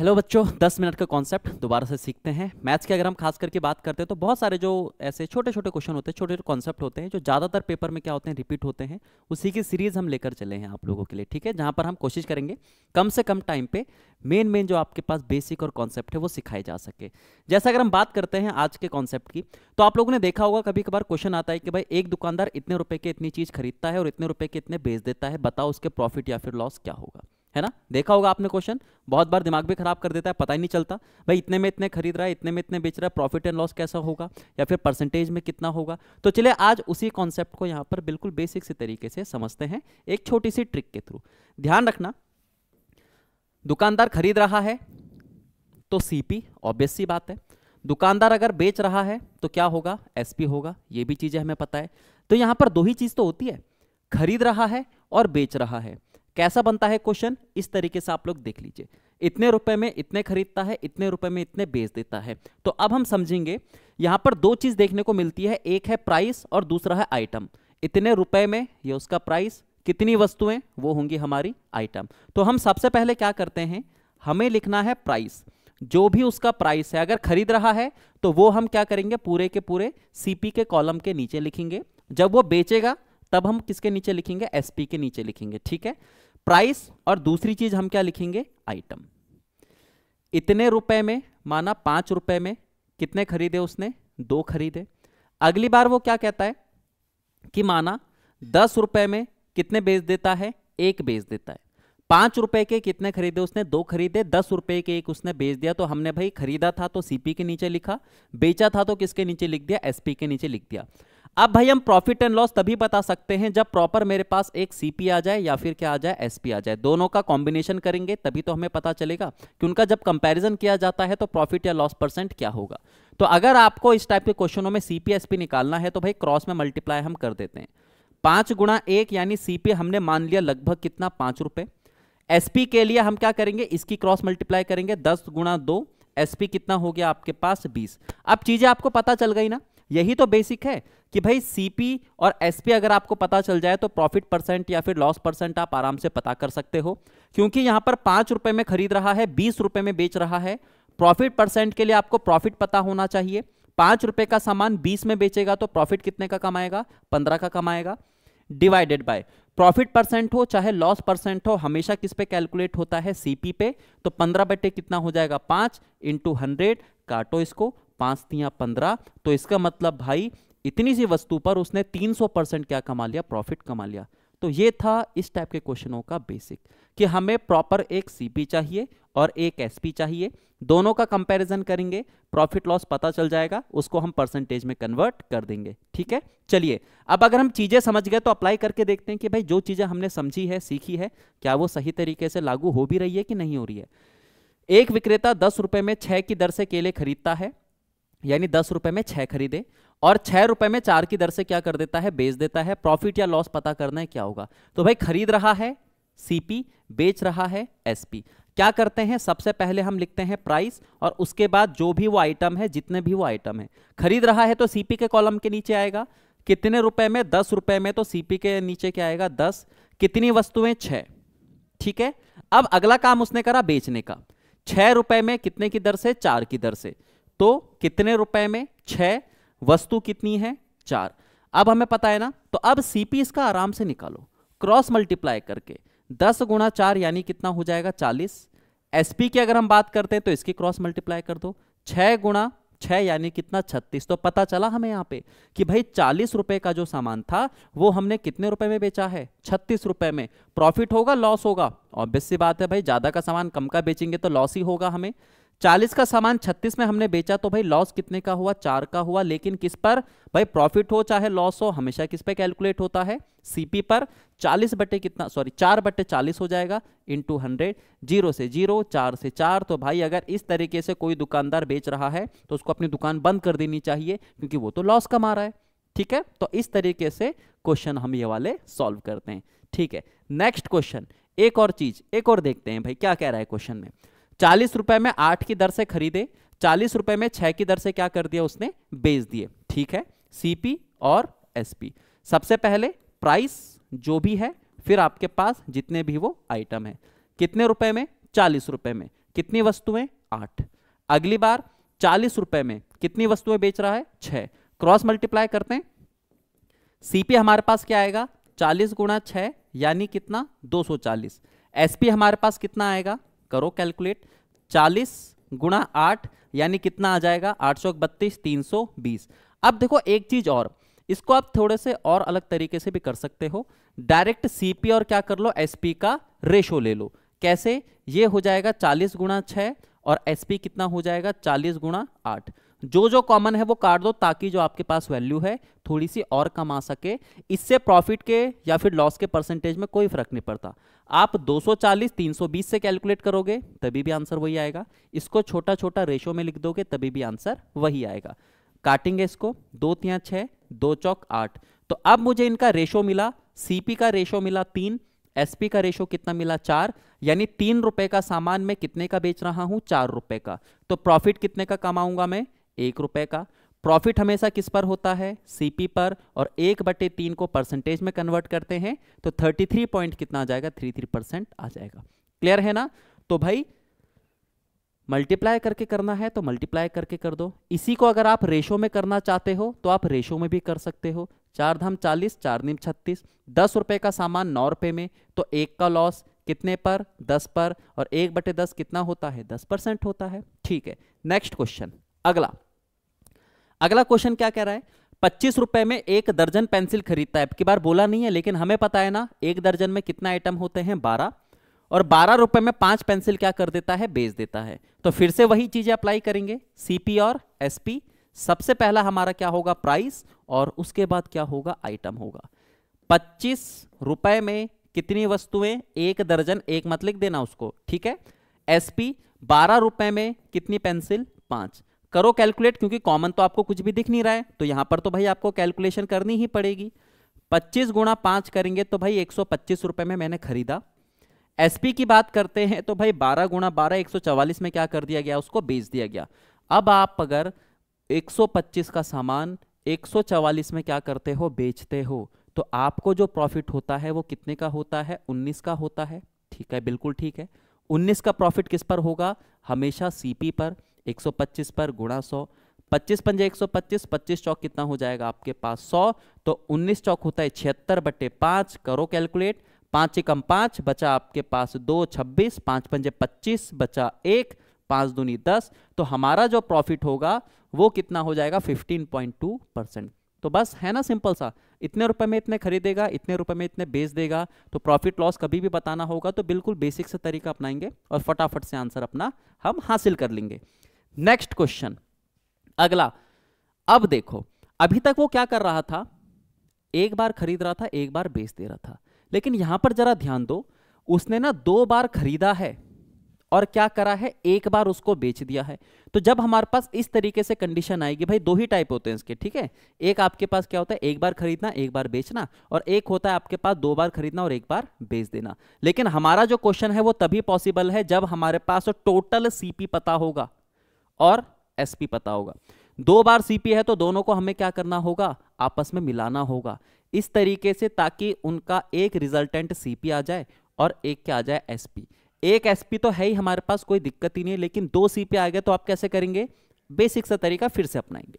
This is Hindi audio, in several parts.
हेलो बच्चों 10 मिनट का कॉन्सेप्ट दोबारा से सीखते हैं मैथ्स की अगर हम खास करके बात करते हैं तो बहुत सारे जो ऐसे छोटे छोटे क्वेश्चन होते हैं छोटे छोटे कॉन्सेप्ट होते हैं जो ज़्यादातर पेपर में क्या होते हैं रिपीट होते हैं उसी की सीरीज़ हम लेकर चले हैं आप लोगों के लिए ठीक है जहाँ पर हम कोशिश करेंगे कम से कम टाइम पर मेन मेन जो आपके पास बेसिक और कॉन्सेप्ट है वो सिखाई जा सके जैसे अगर हम बात करते हैं आज के कॉन्सेप्ट की तो आप लोगों ने देखा होगा कभी कभार क्वेश्चन आता है कि भाई एक दुकानदार इतने रुपये की इतनी चीज़ खरीदता है और इतने रुपये के इतने बेच देता है बताओ उसके प्रॉफिट या फिर लॉस क्या होगा है ना देखा होगा आपने क्वेश्चन बहुत बार दिमाग भी खराब कर देता है पता ही नहीं चलता भाई इतने में इतने खरीद रहा है इतने में इतने बेच रहा है प्रॉफिट एंड लॉस कैसा होगा या फिर परसेंटेज में कितना होगा तो चलिए आज उसी कॉन्सेप्ट को यहाँ पर बिल्कुल बेसिक से तरीके से समझते हैं एक छोटी सी ट्रिक के थ्रू ध्यान रखना दुकानदार खरीद रहा है तो सीपी ऑब्वियस सी बात है दुकानदार अगर बेच रहा है तो क्या होगा पी होगा ये भी चीज़ें हमें पता है तो यहाँ पर दो ही चीज़ तो होती है खरीद रहा है और बेच रहा है कैसा बनता है क्वेश्चन इस तरीके से आप लोग देख लीजिए इतने रुपए में इतने खरीदता है इतने रुपए में इतने बेच देता है तो अब हम समझेंगे यहां पर दो चीज देखने को मिलती है एक है प्राइस और दूसरा है आइटम इतने रुपए में ये उसका प्राइस कितनी वस्तुएं वो होंगी हमारी आइटम तो हम सबसे पहले क्या करते हैं हमें लिखना है प्राइस जो भी उसका प्राइस है अगर खरीद रहा है तो वो हम क्या करेंगे पूरे के पूरे सीपी के कॉलम के नीचे लिखेंगे जब वो बेचेगा तब हम किसके नीचे लिखेंगे एसपी के नीचे लिखेंगे ठीक है प्राइस और दूसरी चीज हम क्या लिखेंगे आइटम इतने रुपए में माना पांच रुपए में कितने खरीदे उसने दो खरीदे अगली बार वो क्या कहता है कि माना दस रुपए में कितने बेच देता है एक बेच देता है पांच रुपए के कितने खरीदे उसने दो खरीदे दस रुपए के एक उसने बेच दिया तो हमने भाई खरीदा था तो सीपी के नीचे लिखा बेचा था तो किसके नीचे लिख दिया एसपी के नीचे लिख दिया अब भाई हम प्रॉफिट एंड लॉस तभी बता सकते हैं जब प्रॉपर मेरे पास एक सीपी आ जाए या फिर क्या आ जाए एसपी आ जाए दोनों का कॉम्बिनेशन करेंगे तभी तो हमें पता चलेगा कि उनका जब कंपैरिजन किया जाता है तो प्रॉफिट या लॉस परसेंट क्या होगा तो अगर आपको इस टाइप के क्वेश्चनों में सीपी एसपी निकालना है तो भाई क्रॉस में मल्टीप्लाई हम कर देते हैं पाँच गुणा एक यानी सीपी हमने मान लिया लगभग कितना पाँच रुपये एसपी के लिए हम क्या करेंगे इसकी क्रॉस मल्टीप्लाई करेंगे दस गुणा दो एसपी कितना हो गया आपके पास बीस अब चीज़ें आपको पता चल गई ना यही तो बेसिक है कि भाई सीपी और एसपी अगर आपको पता चल जाए तो प्रॉफिट परसेंट या फिर लॉस परसेंट आप आराम से पता कर सकते हो क्योंकि यहां पर पांच रुपए में खरीद रहा है बीस रुपए में बेच रहा है प्रॉफिट परसेंट के लिए आपको प्रॉफिट पता होना चाहिए पांच रुपए का सामान बीस में बेचेगा तो प्रॉफिट कितने का कमाएगा पंद्रह का कमाएगा डिवाइडेड बाय प्रॉफिट परसेंट हो चाहे लॉस परसेंट हो हमेशा किस पे कैलकुलेट होता है सीपी पे तो पंद्रह बटे कितना हो जाएगा पांच इंटू हंड्रेड काटो इसको पांच तियां पंद्रह तो इसका मतलब भाई इतनी सी वस्तु पर उसने 300 परसेंट क्या कमा लिया प्रॉफिट कमा लिया तो ये था इस टाइप के क्वेश्चनों का बेसिक कि हमें प्रॉपर एक सीपी चाहिए और एक एसपी चाहिए दोनों का कंपैरिजन करेंगे प्रॉफिट लॉस पता चल जाएगा उसको हम परसेंटेज में कन्वर्ट कर देंगे ठीक है चलिए अब अगर हम चीज़ें समझ गए तो अप्लाई करके देखते हैं कि भाई जो चीज़ें हमने समझी है सीखी है क्या वो सही तरीके से लागू हो भी रही है कि नहीं हो रही है एक विक्रेता दस रुपए में छह की दर से केले खरीदता है यानी दस रुपए में छह खरीदे और छह रुपए में चार की दर से क्या कर देता है बेच देता है प्रॉफिट या लॉस पता करना है क्या होगा तो भाई खरीद रहा है सीपी बेच रहा है एसपी क्या करते हैं सबसे पहले हम लिखते हैं प्राइस और उसके बाद जो भी वो आइटम है जितने भी वो आइटम है खरीद रहा है तो सीपी के कॉलम के नीचे आएगा कितने रुपए में दस रुपए में तो सीपी के नीचे क्या आएगा दस कितनी वस्तुएं छह ठीक है अब अगला काम उसने करा बेचने का छह रुपए में कितने की दर से चार की दर से तो कितने रुपए में छह वस्तु कितनी है चार अब हमें पता है ना तो अब सीपी इसका आराम से निकालो क्रॉस मल्टीप्लाई करके दस गुणा चार यानी कितना हो जाएगा चालीस एसपी की अगर हम बात करते हैं तो इसकी क्रॉस मल्टीप्लाई कर दो छह गुणा छह यानी कितना छत्तीस तो पता चला हमें यहां पे कि भाई चालीस रुपए का जो सामान था वो हमने कितने रुपए में बेचा है छत्तीस रुपए में प्रॉफिट होगा लॉस होगा ऑब्वियस सी बात है भाई ज्यादा का सामान कम का बेचेंगे तो लॉस ही होगा हमें चालीस का सामान छत्तीस में हमने बेचा तो भाई लॉस कितने का हुआ चार का हुआ लेकिन किस पर भाई प्रॉफिट हो चाहे लॉस हो हमेशा किस पे कैलकुलेट होता है सीपी पर चालीस बटे कितना सॉरी चार बटे चालीस हो जाएगा इंटू हंड्रेड जीरो से जीरो चार से चार तो भाई अगर इस तरीके से कोई दुकानदार बेच रहा है तो उसको अपनी दुकान बंद कर देनी चाहिए क्योंकि वो तो लॉस कमा रहा है ठीक है तो इस तरीके से क्वेश्चन हम ये वाले सॉल्व करते हैं ठीक है नेक्स्ट क्वेश्चन एक और चीज एक और देखते हैं भाई क्या कह रहा है क्वेश्चन में चालीस रुपए में आठ की दर से खरीदे चालीस रुपए में छह की दर से क्या कर दिया उसने बेच दिए ठीक है सीपी और एसपी सबसे पहले प्राइस जो भी है फिर आपके पास जितने भी वो आइटम है कितने रुपए में चालीस रुपए में कितनी वस्तुएं आठ अगली बार चालीस रुपए में कितनी वस्तुएं बेच रहा है छह क्रॉस मल्टीप्लाई करते हैं सीपी हमारे पास क्या आएगा चालीस गुणा छह यानी कितना दो सौ चालीस एसपी हमारे पास कितना आएगा करो कैलकुलेट 40 गुणा आठ यानी कितना आ जाएगा आठ सौ बत्तीस तीन सौ बीस अब देखो एक चीज और इसको आप थोड़े से और अलग तरीके से भी कर सकते हो डायरेक्ट सीपी और क्या कर लो एसपी का रेशो ले लो कैसे ये हो जाएगा चालीस गुणा छः और एसपी कितना हो जाएगा चालीस गुणा आठ जो जो कॉमन है वो काट दो ताकि जो आपके पास वैल्यू है थोड़ी सी और कम आ सके इससे प्रॉफिट के या फिर लॉस के परसेंटेज में कोई फर्क नहीं पड़ता आप 240 320 से कैलकुलेट करोगे तभी भी आंसर वही आएगा इसको छोटा छोटा रेशो में लिख दोगे तभी भी आंसर वही आएगा काटेंगे इसको दो तिया छः दो चौक आठ तो अब मुझे इनका रेशो मिला सी का रेशो मिला तीन एस का रेशो कितना मिला चार यानी तीन रुपए का सामान मैं कितने का बेच रहा हूं चार रुपए का तो प्रॉफिट कितने का कमाऊंगा मैं एक रुपए का प्रॉफिट हमेशा किस पर होता है सीपी पर और एक बटे तीन को परसेंटेज में कन्वर्ट करते हैं तो 33 पॉइंट कितना आ जाएगा 33 परसेंट आ जाएगा क्लियर है ना तो भाई मल्टीप्लाई करके करना है तो मल्टीप्लाई करके कर दो इसी को अगर आप रेशो में करना चाहते हो तो आप रेशो में भी कर सकते हो चार धाम चालीस चार निम छत्तीस दस रुपये का सामान नौ रुपये में तो एक का लॉस कितने पर दस पर और एक बटे दस कितना होता है दस परसेंट होता है ठीक है नेक्स्ट क्वेश्चन अगला अगला क्वेश्चन क्या कह रहा है पच्चीस रुपए में एक दर्जन पेंसिल खरीदता है बार बोला नहीं है लेकिन हमें पता है ना एक दर्जन में कितना आइटम होते हैं बारह और बारह रुपए में पांच पेंसिल क्या कर देता है बेच देता है तो फिर से वही चीजें अप्लाई करेंगे सीपी और एसपी सबसे पहला हमारा क्या होगा प्राइस और उसके बाद क्या होगा आइटम होगा पच्चीस रुपए में कितनी वस्तुएं एक दर्जन एक मत लिख देना उसको ठीक है एसपी बारह रुपए में कितनी पेंसिल पांच करो कैलकुलेट क्योंकि कॉमन तो आपको कुछ भी दिख नहीं रहा है तो यहाँ पर तो भाई आपको कैलकुलेशन करनी ही पड़ेगी पच्चीस गुणा पांच करेंगे तो भाई एक सौ में मैंने खरीदा एसपी की बात करते हैं तो भाई 12 गुणा बारह एक में क्या कर दिया गया उसको बेच दिया गया अब आप अगर 125 का सामान 144 में क्या करते हो बेचते हो तो आपको जो प्रॉफिट होता है वो कितने का होता है 19 का होता है ठीक है बिल्कुल ठीक है 19 का प्रॉफिट किस पर होगा हमेशा सीपी पर 125 पर गुणा सौ पच्चीस पंजे एक सौ पच्चीस पच्चीस चौक कितना हो जाएगा आपके पास सौ तो उन्नीस चौक होता है छिहत्तर बटे पाँच करो कैलकुलेट पाँच एकम पाँच बचा आपके पास दो छब्बीस पाँच पंजे पच्चीस बचा एक पाँच दूनी दस तो हमारा जो प्रॉफिट होगा वो कितना हो जाएगा फिफ्टीन पॉइंट टू परसेंट तो बस है ना सिंपल सा इतने रुपए में इतने खरीदेगा इतने रुपए में इतने बेच देगा तो प्रॉफिट लॉस कभी भी बताना होगा तो बिल्कुल बेसिक से तरीका अपनाएंगे और फटाफट से आंसर अपना हम हासिल कर लेंगे नेक्स्ट क्वेश्चन अगला अब देखो अभी तक वो क्या कर रहा था एक बार खरीद रहा था एक बार बेच दे रहा था लेकिन यहां पर जरा ध्यान दो उसने ना दो बार खरीदा है और क्या करा है एक बार उसको बेच दिया है तो जब हमारे पास इस तरीके से कंडीशन आएगी भाई दो ही टाइप होते हैं इसके ठीक है एक आपके पास क्या होता है एक बार खरीदना एक बार बेचना और एक होता है आपके पास दो बार खरीदना और एक बार बेच देना लेकिन हमारा जो क्वेश्चन है वो तभी पॉसिबल है जब हमारे पास टोटल सीपी पता होगा और एसपी पता होगा दो बार सीपी है तो दोनों को हमें क्या करना होगा आपस में मिलाना होगा इस तरीके से ताकि उनका एक रिजल्टेंट सीपी आ जाए और एक क्या आ जाए एसपी एक एसपी तो है ही हमारे पास कोई दिक्कत ही नहीं है लेकिन दो सीपी आ गए तो आप कैसे करेंगे बेसिक सा तरीका फिर से अपनाएंगे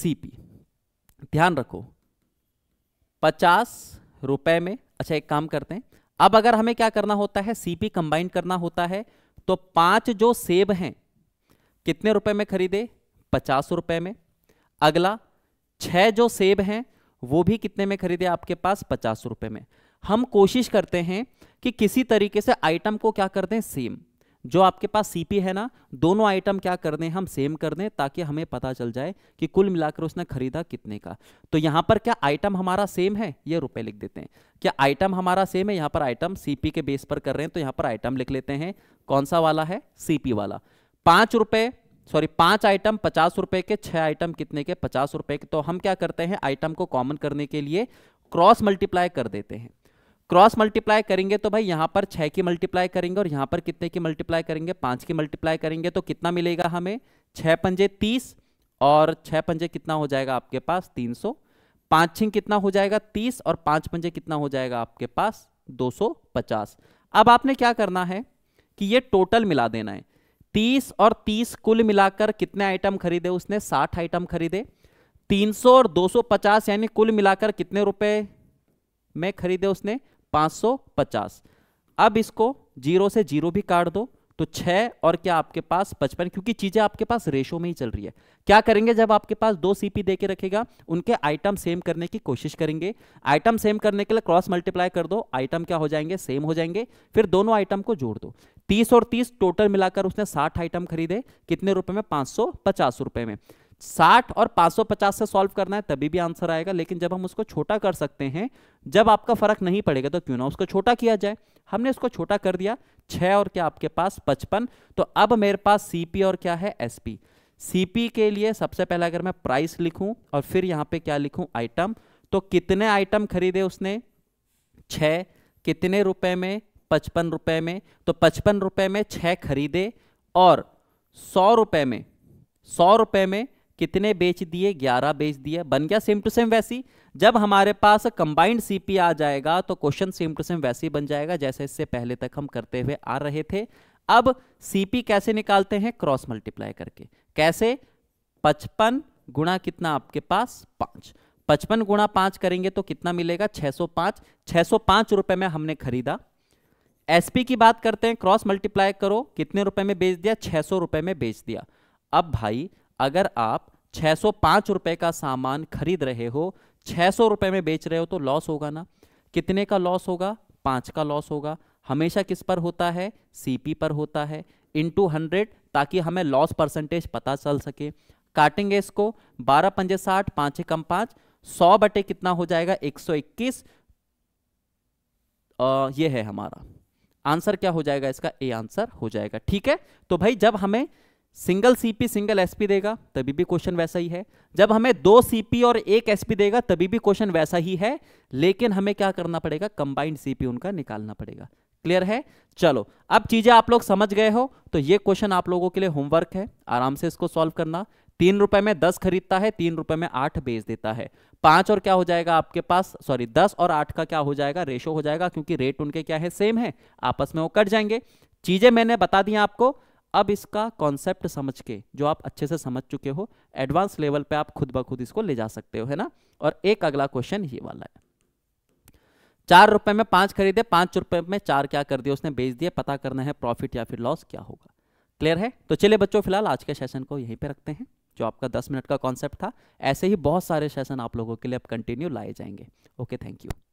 सीपी ध्यान रखो पचास रुपए में अच्छा एक काम करते हैं अब अगर हमें क्या करना होता है सीपी कंबाइन करना होता है तो पांच जो सेब हैं कितने रुपए में खरीदे पचास रुपए में अगला छह जो सेब हैं वो भी कितने में खरीदे आपके पास पचास रुपए में हम कोशिश करते हैं कि किसी तरीके से आइटम को क्या कर दें सेम जो आपके पास सीपी है ना दोनों आइटम क्या कर दें हम सेम कर दें ताकि हमें पता चल जाए कि कुल मिलाकर उसने खरीदा कितने का तो यहां पर क्या आइटम हमारा सेम है ये रुपए लिख देते हैं क्या आइटम हमारा सेम है यहां पर आइटम सीपी के बेस पर कर रहे हैं तो यहां पर आइटम लिख लेते हैं कौन सा वाला है सीपी वाला पांच रुपए सॉरी पांच आइटम पचास रुपए के छह आइटम कितने के पचास रुपए के तो हम क्या करते हैं आइटम को कॉमन करने के लिए क्रॉस मल्टीप्लाई कर देते हैं क्रॉस मल्टीप्लाई करेंगे तो भाई यहां पर छह की मल्टीप्लाई करेंगे और यहां पर कितने की मल्टीप्लाई करेंगे पांच की मल्टीप्लाई करेंगे तो कितना मिलेगा हमें छह पंजे तीस और छह पंजे कितना हो जाएगा आपके पास तीन सौ पांच छिंग कितना हो जाएगा तीस और पांच पंजे कितना हो जाएगा आपके पास दो सौ पचास अब आपने क्या करना है कि ये टोटल मिला देना है तीस और तीस कुल मिलाकर कितने आइटम खरीदे उसने साठ आइटम खरीदे तीन सौ और दो सौ पचास यानी कुल मिलाकर कितने रुपए में खरीदे उसने पाँच सौ पचास अब इसको जीरो से जीरो भी काट दो तो छः और क्या आपके पास पचपन क्योंकि चीज़ें आपके पास रेशो में ही चल रही है क्या करेंगे जब आपके पास दो सीपी दे के रखेगा उनके आइटम सेम करने की कोशिश करेंगे आइटम सेम करने के लिए क्रॉस मल्टीप्लाई कर दो आइटम क्या हो जाएंगे सेम हो जाएंगे फिर दोनों आइटम को जोड़ दो तीस और तीस टोटल मिलाकर उसने साठ आइटम खरीदे कितने रुपए में पांच सौ पचास रुपए में साठ और 550 से सॉल्व करना है तभी भी आंसर आएगा लेकिन जब हम उसको छोटा कर सकते हैं जब आपका फर्क नहीं पड़ेगा तो क्यों ना उसको छोटा किया जाए हमने उसको छोटा कर दिया छः और क्या आपके पास पचपन तो अब मेरे पास सीपी और क्या है एस पी के लिए सबसे पहले अगर मैं प्राइस लिखूं और फिर यहाँ पे क्या लिखूं आइटम तो कितने आइटम खरीदे उसने छ कितने रुपए में पचपन रुपए में तो पचपन रुपए में छः खरीदे और सौ रुपए में सौ रुपए में कितने बेच दिए ग्यारह बेच दिए बन गया सेम टू सेम वैसी जब हमारे पास कंबाइंड सीपी आ जाएगा तो क्वेश्चन सेम टू सेम वैसी बन जाएगा जैसे इससे पहले तक हम करते हुए आ रहे थे अब सीपी कैसे निकालते हैं क्रॉस मल्टीप्लाई करके कैसे पचपन गुणा कितना आपके पास पांच पचपन गुणा पांच करेंगे तो कितना मिलेगा सौ पांच रुपए में हमने खरीदा एसपी की बात करते हैं क्रॉस मल्टीप्लाई करो कितने रुपए में बेच दिया छह सौ रुपए में बेच दिया अब भाई अगर आप छह सौ पांच रुपए का सामान खरीद रहे हो छह सौ रुपए में बेच रहे हो तो लॉस होगा ना कितने का लॉस होगा पांच का लॉस होगा हमेशा किस पर होता है सीपी पर होता है टू हंड्रेड ताकि हमें लॉस परसेंटेज पता चल सके काटेंगे इसको बारह पंजे साठ पांच कम पांच सौ बटे कितना हो जाएगा एक सौ इक्कीस ये है हमारा आंसर क्या हो जाएगा इसका ए आंसर हो जाएगा ठीक है तो भाई जब हमें सिंगल सीपी सिंगल एसपी देगा तभी भी क्वेश्चन वैसा ही है जब हमें दो सीपी और एक एसपी देगा तभी भी क्वेश्चन वैसा ही है लेकिन हमें क्या करना पड़ेगा कंबाइंड सीपी उनका निकालना पड़ेगा क्लियर है चलो अब चीजें आप लोग समझ गए हो तो ये क्वेश्चन आप लोगों के लिए होमवर्क है आराम से इसको सॉल्व करना तीन रुपए में दस खरीदता है तीन रुपए में आठ बेच देता है पांच और क्या हो जाएगा आपके पास सॉरी दस और आठ का क्या हो जाएगा रेशो हो जाएगा क्योंकि रेट उनके क्या है सेम है आपस में वो कट जाएंगे चीजें मैंने बता दी आपको अब इसका कॉन्सेप्ट समझ के जो आप अच्छे से समझ चुके हो एडवांस लेवल पे आप खुद ब खुद इसको ले जा सकते हो है ना और एक अगला क्वेश्चन ये वाला है चार रुपए में पांच खरीदे पांच रुपए में चार क्या कर दिया उसने बेच दिया पता करना है प्रॉफिट या फिर लॉस क्या होगा क्लियर है तो चलिए बच्चों फिलहाल आज के सेशन को यहीं पे रखते हैं जो आपका दस मिनट का कॉन्सेप्ट था ऐसे ही बहुत सारे सेशन आप लोगों के लिए अब कंटिन्यू लाए जाएंगे ओके थैंक यू